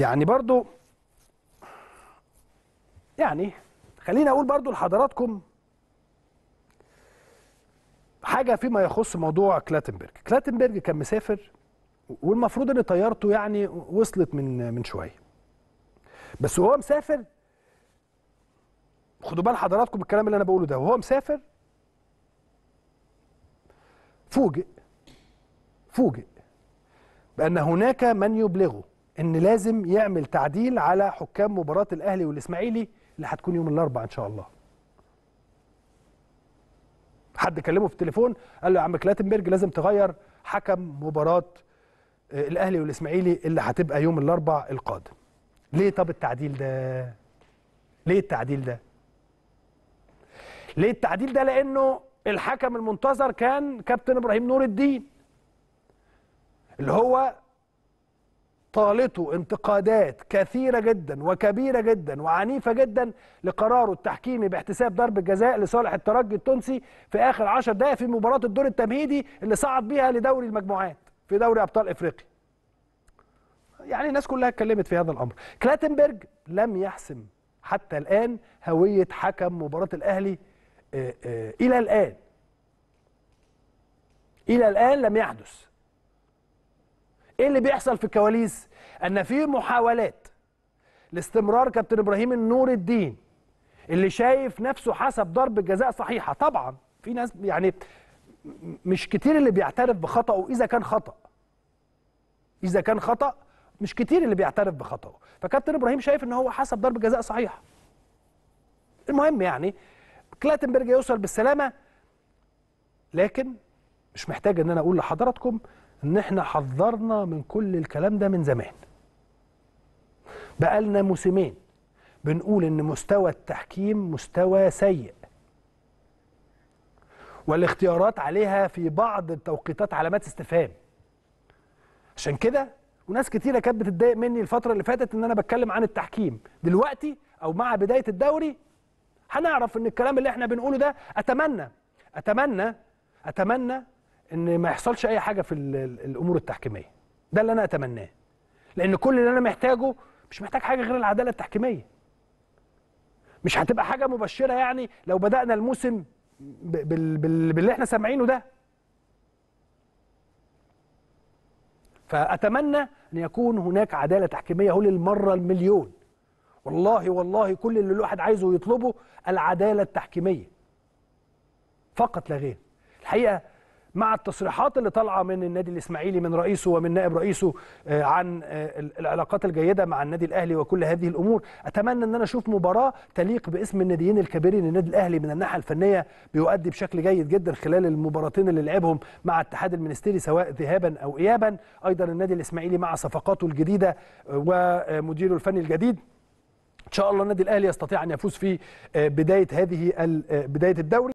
يعني برضو يعني خليني اقول برضو لحضراتكم حاجه فيما يخص موضوع كلاتنبرج كلاتنبرج كان مسافر والمفروض ان طيارته يعني وصلت من من شويه بس وهو مسافر خدوا بال حضراتكم بالكلام اللي انا بقوله ده وهو مسافر فوجئ فوجئ بان هناك من يبلغه ان لازم يعمل تعديل على حكام مباراه الاهلي والاسماعيلي اللي هتكون يوم الاربعاء ان شاء الله حد كلمه في التليفون قال له يا عم كلاتنبرج لازم تغير حكم مباراه آه، الاهلي والاسماعيلي اللي هتبقى يوم الاربعاء القادم ليه طب التعديل ده ليه التعديل ده ليه التعديل ده لانه الحكم المنتظر كان كابتن ابراهيم نور الدين اللي هو طالته انتقادات كثيرة جدا وكبيرة جدا وعنيفة جدا لقراره التحكيمي باحتساب ضربة جزاء لصالح الترجي التونسي في آخر 10 دقائق في مباراة الدور التمهيدي اللي صعد بيها لدوري المجموعات في دوري أبطال إفريقيا يعني الناس كلها اتكلمت في هذا الأمر كلاتنبرج لم يحسم حتى الآن هوية حكم مباراة الأهلي آه، آه، إلى الآن إلى الآن لم يحدث ايه اللي بيحصل في الكواليس ان في محاولات لاستمرار كابتن ابراهيم النور الدين اللي شايف نفسه حسب ضرب جزاء صحيحه طبعا في ناس يعني مش كتير اللي بيعترف بخطأه إذا كان خطأ إذا كان خطأ مش كتير اللي بيعترف بخطأه فكابتن إبراهيم شايف إن هو حسب ضرب جزاء صحيحه. المهم يعني كلاتنبرج يوصل بالسلامة لكن مش محتاج إن أنا أقول لحضراتكم ان احنا حذرنا من كل الكلام ده من زمان بقالنا موسمين بنقول ان مستوى التحكيم مستوى سيء والاختيارات عليها في بعض التوقيتات علامات استفهام عشان كده وناس كتيرة كانت بتتضايق مني الفترة اللي فاتت ان انا بتكلم عن التحكيم دلوقتي او مع بداية الدوري هنعرف ان الكلام اللي احنا بنقوله ده اتمنى اتمنى اتمنى ان ما يحصلش اي حاجه في الامور التحكيميه ده اللي انا اتمناه لان كل اللي انا محتاجه مش محتاج حاجه غير العداله التحكيميه مش هتبقى حاجه مبشره يعني لو بدانا الموسم باللي احنا سامعينه ده فاتمنى ان يكون هناك عداله تحكيميه هو للمره المليون والله والله كل اللي الواحد عايزه يطلبه العداله التحكيميه فقط لا غير الحقيقه مع التصريحات اللي طالعه من النادي الاسماعيلي من رئيسه ومن نائب رئيسه آه، عن آه، العلاقات الجيده مع النادي الاهلي وكل هذه الامور اتمنى ان انا اشوف مباراه تليق باسم الناديين الكبيرين النادي الاهلي من الناحيه الفنيه بيؤدي بشكل جيد جدا خلال المباراتين اللي لعبهم مع اتحاد المنستيري سواء ذهابا او ايابا ايضا النادي الاسماعيلي مع صفقاته الجديده آه، ومديره الفني الجديد ان شاء الله النادي الاهلي يستطيع ان يفوز في بدايه هذه بدايه الدوري